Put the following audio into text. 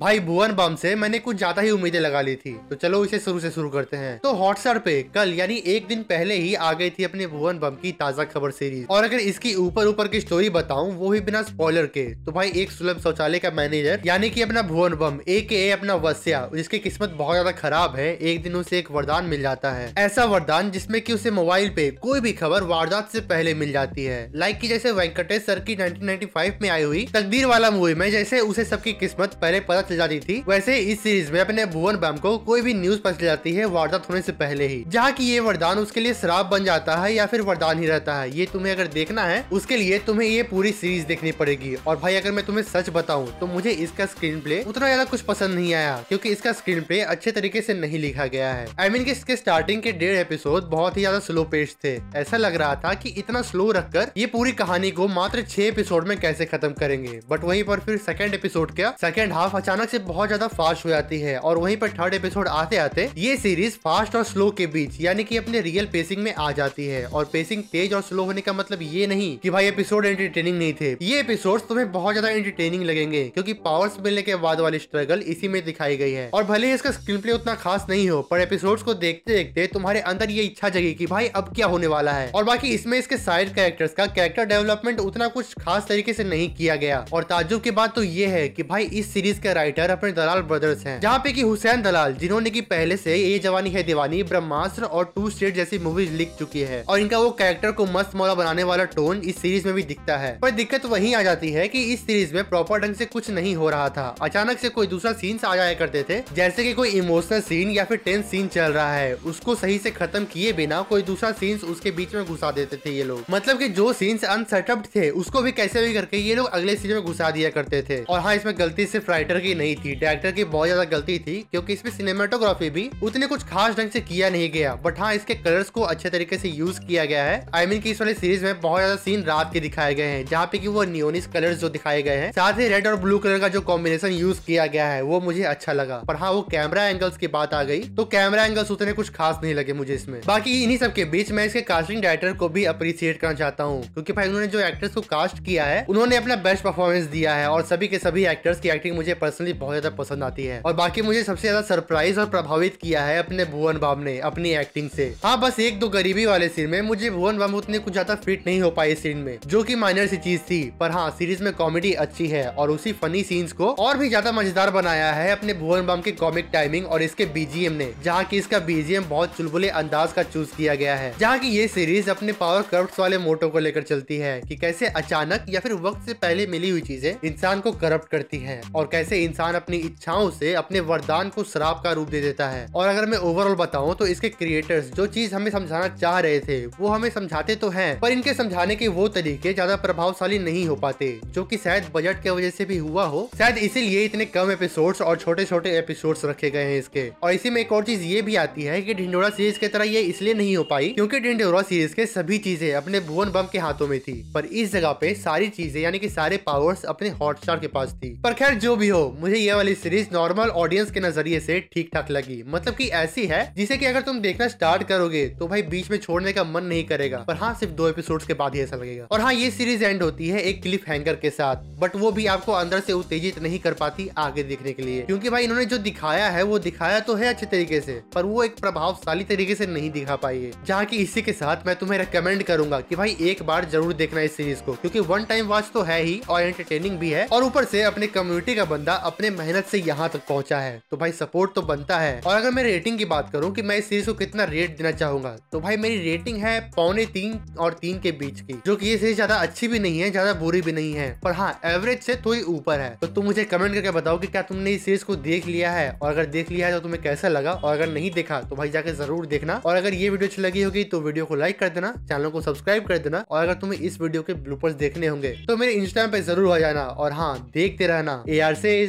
भाई भुवन बम से मैंने कुछ ज्यादा ही उम्मीदें लगा ली थी तो चलो इसे शुरू से शुरू करते हैं तो हॉटस्टार पे कल यानी एक दिन पहले ही आ गई थी अपने भुवन बम की ताजा खबर सीरीज और अगर इसकी ऊपर ऊपर की स्टोरी बताऊं वो भी बिना स्पॉइलर के तो भाई एक सुलभ शौचालय का मैनेजर यानी की अपना भुवन बम ए के ए अपना वस्या जिसकी किस्मत बहुत ज्यादा खराब है एक दिन उसे एक वरदान मिल जाता है ऐसा वरदान जिसमे की उसे मोबाइल पे कोई भी खबर वारदात से पहले मिल जाती है लाइक की जैसे वेंकटेश सर की नाइनटीन में आई हुई तकदीर वाला मूवी में जैसे उसे सबकी किस्मत पहले पता से जाती थी वैसे इस सीरीज में अपने भुवन बम को कोई भी न्यूज पहुँच जाती है वारदात होने से पहले ही जहाँ की ये वरदान उसके लिए शराब बन जाता है या फिर वरदान ही रहता है ये तुम्हें अगर देखना है उसके लिए तुम्हें ये पूरी सीरीज देखनी पड़ेगी और भाई अगर मैं तुम्हें सच बताऊँ तो मुझे इसका स्क्रीन प्ले उतना ज्यादा कुछ पसंद नहीं आया क्यूँकी इसका स्क्रीन प्ले अच्छे तरीके ऐसी नहीं लिखा गया है आई मीन इसके स्टार्टिंग के डेढ़ एपिसोड बहुत ही ज्यादा स्लो पेश थे ऐसा लग रहा था की इतना स्लो रखकर ये पूरी कहानी को मात्र छह एपिसोड में कैसे खत्म करेंगे बट वहीं पर फिर सेकंड एपिसोड का सेकंड हाफ अचानक अचानक से बहुत ज्यादा फास्ट हो जाती है और वहीं पर थर्ड एपिसोड आते आते ये सीरीज फास्ट और स्लो के बीच यानी कि अपने रियल पेसिंग में आ जाती है और पेसिंग तेज और स्लो होने का मतलब ये नहीं कि भाई एपिसोड एंटरटेनिंग नहीं थे ये एपिसोड तुम्हें बहुत ज्यादा एंटरटेनिंग लगेंगे क्योंकि पावर्स मिलने के बाद वाली स्ट्रगल इसी में दिखाई गई है और भले ही इसका स्क्रीन प्ले उतना खास नहीं हो पर एपिसोड को देखते देखते तुम्हारे अंदर ये इच्छा जगी की भाई अब क्या होने वाला है और बाकी इसमें इसके साइड कैरेक्टर्स का कैरेक्टर डेवलपमेंट उतना कुछ खास तरीके से नहीं किया गया और ताजुब की बात तो ये है की भाई इस सीरीज का राइटर अपने दलाल ब्रदर्स हैं जहाँ पे की हुसैन दलाल जिन्होंने की पहले से ये जवानी है दीवानी ब्रह्मास्त्र और टू स्टेट जैसी मूवीज लिख चुकी है और इनका वो कैरेक्टर को मस्त मौला बनाने वाला टोन इस सीरीज में भी दिखता है पर दिक्कत वही आ जाती है की इस सीरीज में प्रॉपर ढंग से कुछ नहीं हो रहा था अचानक से कोई दूसरा सीन आ जाया करते थे जैसे की कोई इमोशनल सीन या फिर टेंस सीन चल रहा है उसको सही से खत्म किए बिना कोई दूसरा सीन्स उसके बीच में घुसा देते थे ये लोग मतलब की जो सीन्स अनसेटअप थे उसको भी कैसे भी करके ये लोग अगले सीन में घुसा दिया करते थे और हाँ इसमें गलती सिर्फ राइटर की की नहीं थी डायरेक्टर की बहुत ज्यादा गलती थी क्योंकि इसमें सिनेमाटोग्राफी भी उतने कुछ खास ढंग से किया नहीं गया बट हाँ इसके कलर्स को अच्छे तरीके से यूज किया गया है आई I मीन mean की इस वाले सीरीज में बहुत ज्यादा सीन रात के दिखाए गए हैं जहाँ पे की वो नियोनिस कलर जो दिखाए गए हैं साथ ही रेड और ब्लू कलर का जो कॉम्बिनेशन यूज किया गया है वो मुझे अच्छा लगा पर हाँ वो कैमरा एंगल्स की बात आ गई तो कैमरा एंगल्स उतने कुछ खास नहीं लगे मुझे इसमें बाकी इन्हीं सबके बीच मैं इसके कास्टिंग डायरेक्टर को भी अप्रिसिएट करना चाहता हूँ क्योंकि भाई उन्होंने जो एक्टर्स को कास्ट किया है उन्होंने अपना बेस्ट परफॉर्मेंस दिया है और सभी के सभी एक्टर्स की एक्टिंग मुझे पसंद पर्सनली बहुत ज्यादा पसंद आती है और बाकी मुझे सबसे ज्यादा सरप्राइज और प्रभावित किया है अपने भुवन बाब ने अपनी एक्टिंग से हाँ बस एक दो गरीबी वाले सीन में मुझे भुवन बाब उतने कुछ ज्यादा फिट नहीं हो पाई सीन में जो की माइनर सी चीज थी पर हाँ सीरीज में कॉमेडी अच्छी है और उसी फनी सीन्स को और भी ज्यादा मजेदार बनाया है अपने भुवन बाम के कॉमिक टाइमिंग और इसके बीजीएम ने जहाँ की इसका बीजीएम बहुत चुलबुले अंदाज का चूज किया गया है जहाँ की ये सीरीज अपने पावर करप्ट वाले मोटो को लेकर चलती है की कैसे अचानक या फिर वक्त से पहले मिली हुई चीजें इंसान को करप्ट करती है और कैसे इंसान अपनी इच्छाओं से अपने वरदान को शराब का रूप दे देता है और अगर मैं ओवरऑल बताऊँ तो इसके क्रिएटर्स जो चीज हमें समझाना चाह रहे थे वो हमें समझाते तो है पर इनके समझाने के वो तरीके ज्यादा प्रभावशाली नहीं हो पाते जो की शायद बजट के वजह से भी हुआ हो शायद इसीलिए इतने कम एपिसोड और छोटे छोटे एपिसोड रखे गए हैं इसके और इसी में एक और चीज ये भी आती है की ढिंडोरा सीरीज की तरह ये इसलिए नहीं हो पाई क्यूँकी ढिंडोरा सीरीज के सभी चीजें अपने भुवन बम के हाथों में थी पर इस जगह पे सारी चीजें यानी कि सारे पावर्स अपने हॉटस्टार के पास थी पर खैर जो भी हो मुझे ये वाली सीरीज नॉर्मल ऑडियंस के नजरिए से ठीक ठाक लगी मतलब की ऐसी है जिसे की अगर तुम देखना स्टार्ट करोगे तो भाई बीच में छोड़ने का मन नहीं करेगा पर हाँ सिर्फ दो एपिसोड के बाद ही ऐसा लगेगा और हाँ ये सीरीज एंड होती है एक क्लिप हैंगर के साथ बट वो भी आपको अंदर से उत्तेजित नहीं कर पाती आगे देखने के लिए क्यूँकी भाई इन्होंने जो दिखाया है वो दिखाया तो है अच्छे तरीके से पर वो एक प्रभावशाली तरीके से नहीं दिखा पाई है जहाँ की इसी के साथ मैं तुम्हें रिकमेंड करूंगा की भाई एक बार जरूर देखना इस सीरीज को क्यूँकी वन टाइम वॉच तो है ही और एंटरटेनिंग भी है और ऊपर से अपने कम्युनिटी का बंदा अपने मेहनत से यहाँ तक पहुँचा है तो भाई सपोर्ट तो बनता है और अगर मैं रेटिंग की बात करूँ की मैं इस सीरीज को कितना रेट देना चाहूंगा तो भाई मेरी रेटिंग है पौने तीन और तीन के बीच की जो की ये सीरीज ज्यादा अच्छी भी नहीं है ज्यादा बुरी भी नहीं है पर हाँ एवरेज से थोड़ी ऊपर है तो तुम मुझे कमेंट करके बताओ की क्या तुमने इस सीरीज को देख लिया है और अगर देख लिया है तो तुम्हें कैसा लगा और अगर नहीं देखा तो भाई जाके जरूर देखना और अगर ये वीडियो अच्छी लगी होगी तो वीडियो को लाइक कर देना चैनल को सब्सक्राइब कर देना और अगर तुम्हें इस वीडियो के ब्लूपर्स देखने होंगे तो मेरे इंस्टाग्राम पे जरूर हो जाना और हाँ देखते रहना ए आर से